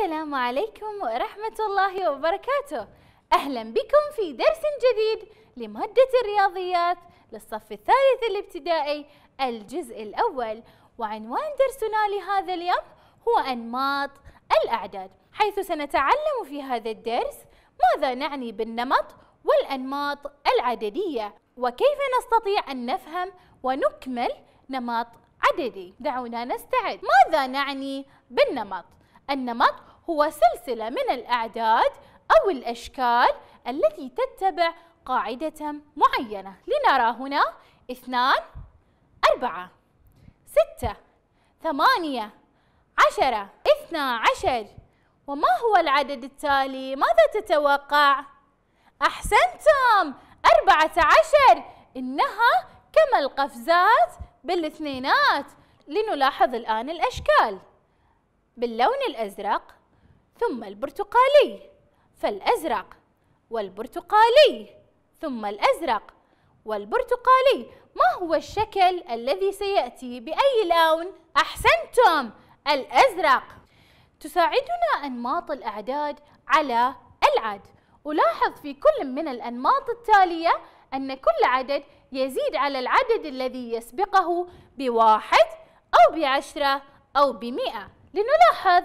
السلام عليكم ورحمة الله وبركاته أهلا بكم في درس جديد لمادة الرياضيات للصف الثالث الابتدائي الجزء الأول وعنوان درسنا لهذا اليوم هو أنماط الأعداد حيث سنتعلم في هذا الدرس ماذا نعني بالنمط والأنماط العددية وكيف نستطيع أن نفهم ونكمل نمط عددي دعونا نستعد ماذا نعني بالنمط النمط هو سلسلة من الأعداد أو الأشكال التي تتبع قاعدة معينة لنرى هنا اثنان أربعة ستة ثمانية عشرة اثنا عشر وما هو العدد التالي؟ ماذا تتوقع؟ أحسنتم أربعة عشر إنها كما القفزات بالاثنينات لنلاحظ الآن الأشكال باللون الأزرق ثم البرتقالي فالأزرق والبرتقالي ثم الأزرق والبرتقالي ما هو الشكل الذي سيأتي بأي لون؟ أحسنتم الأزرق تساعدنا أنماط الأعداد على العد ألاحظ في كل من الأنماط التالية أن كل عدد يزيد على العدد الذي يسبقه بواحد أو بعشرة أو بمئة لنلاحظ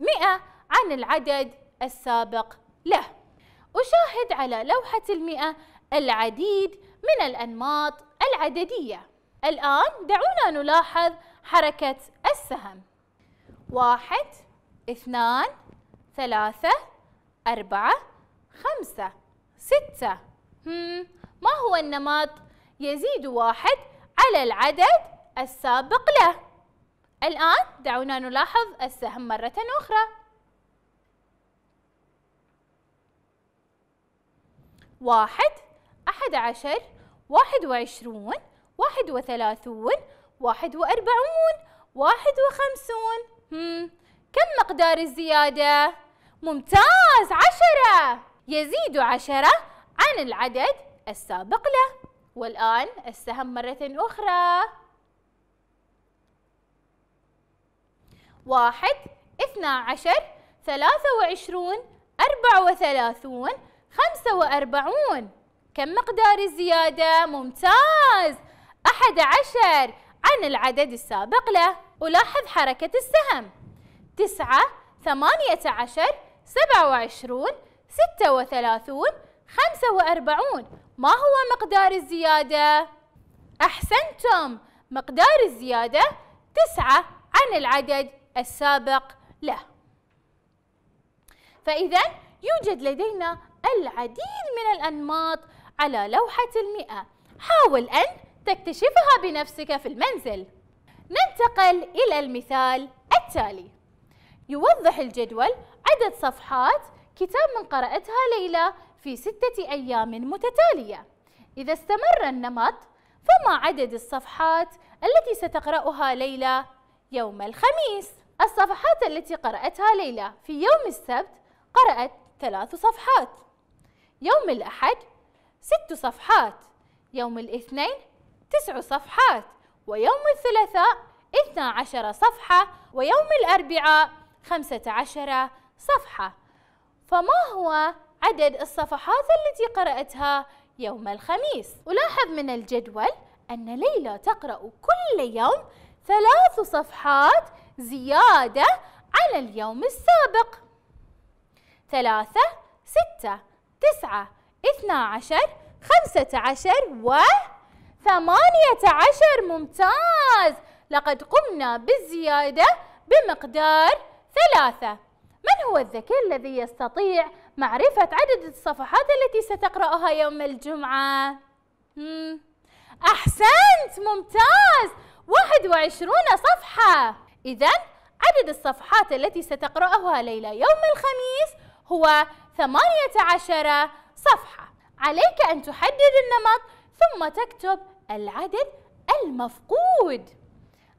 100 عن العدد السابق له أشاهد على لوحة المئة العديد من الأنماط العددية الآن دعونا نلاحظ حركة السهم واحد اثنان ثلاثة أربعة خمسة ستة هم ما هو النمط؟ يزيد واحد على العدد السابق له الآن دعونا نلاحظ السهم مرة أخرى واحد أحد عشر واحد وعشرون واحد وثلاثون واحد وأربعون واحد وخمسون هم. كم مقدار الزيادة؟ ممتاز عشرة يزيد عشرة عن العدد السابق له والآن السهم مرة أخرى واحد اثنا عشر ثلاثة وعشرون أربعة وثلاثون خمسة وأربعون كم مقدار الزيادة؟ ممتاز أحد عشر عن العدد السابق له ألاحظ حركة السهم تسعة ثمانية عشر سبعة وعشرون ستة وثلاثون خمسة وأربعون ما هو مقدار الزيادة؟ أحسنتم مقدار الزيادة تسعة عن العدد السابق له فإذا يوجد لدينا العديد من الأنماط على لوحة المئة حاول أن تكتشفها بنفسك في المنزل ننتقل إلى المثال التالي يوضح الجدول عدد صفحات كتاب من قرأتها ليلى في ستة أيام متتالية إذا استمر النمط فما عدد الصفحات التي ستقرأها ليلى يوم الخميس؟ الصفحات التي قرأتها ليلى في يوم السبت قرأت ثلاث صفحات يوم الأحد ست صفحات يوم الاثنين تسع صفحات ويوم الثلاثاء اثنا عشر صفحة ويوم الأربعاء خمسة عشر صفحة فما هو عدد الصفحات التي قرأتها يوم الخميس؟ ألاحظ من الجدول أن ليلى تقرأ كل يوم ثلاث صفحات زيادة على اليوم السابق ثلاثة ستة تسعة اثنا عشر خمسة عشر و ثمانية عشر ممتاز لقد قمنا بالزيادة بمقدار ثلاثة من هو الذكي الذي يستطيع معرفة عدد الصفحات التي ستقرأها يوم الجمعة؟ أحسنت ممتاز 21 صفحة إذا عدد الصفحات التي ستقرأها ليلى يوم الخميس هو ثمانية عشر صفحة عليك أن تحدد النمط ثم تكتب العدد المفقود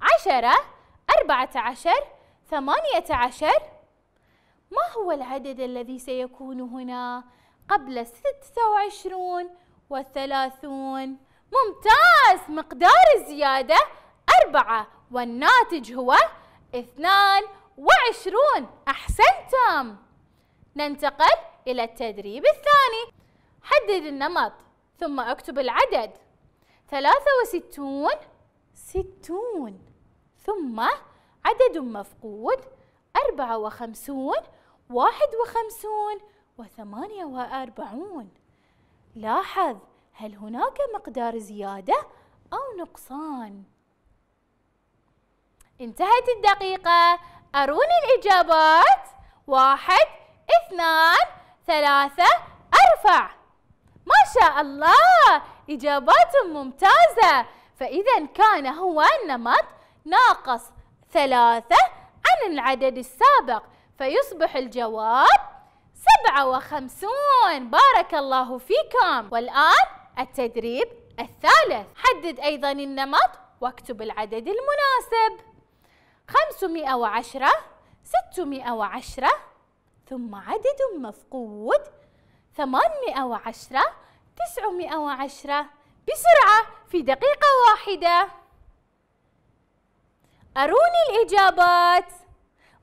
عشرة أربعة عشر ثمانية عشر ما هو العدد الذي سيكون هنا قبل ستة وعشرون وثلاثون ممتاز مقدار الزيادة أربعة والناتج هو اثنان وعشرون أحسنتم ننتقل إلى التدريب الثاني حدد النمط ثم أكتب العدد ثلاثة وستون ستون ثم عدد مفقود أربعة وخمسون واحد وخمسون وثمانية وأربعون لاحظ هل هناك مقدار زيادة أو نقصان؟ انتهت الدقيقة أروني الإجابات واحد اثنان ثلاثة أرفع ما شاء الله إجابات ممتازة فإذا كان هو النمط ناقص ثلاثة عن العدد السابق فيصبح الجواب سبعة وخمسون بارك الله فيكم والآن التدريب الثالث حدد أيضا النمط واكتب العدد المناسب خمسمائة وعشرة ستمائة وعشرة ثم عدد مفقود ثمانمائة وعشرة تسعمائة وعشرة بسرعة في دقيقة واحدة أروني الإجابات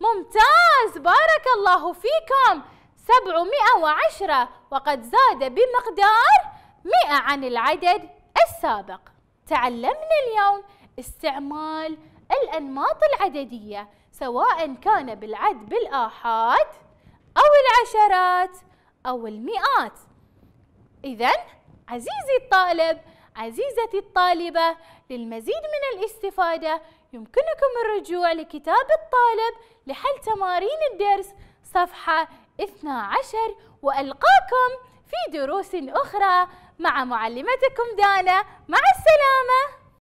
ممتاز بارك الله فيكم سبعمائة وعشرة وقد زاد بمقدار مئة عن العدد السابق تعلمنا اليوم استعمال الأنماط العددية سواء كان بالعد بالآحاد أو العشرات أو المئات إذا عزيزي الطالب عزيزتي الطالبة للمزيد من الاستفادة يمكنكم الرجوع لكتاب الطالب لحل تمارين الدرس صفحة 12 وألقاكم في دروس أخرى مع معلمتكم دانا مع السلامة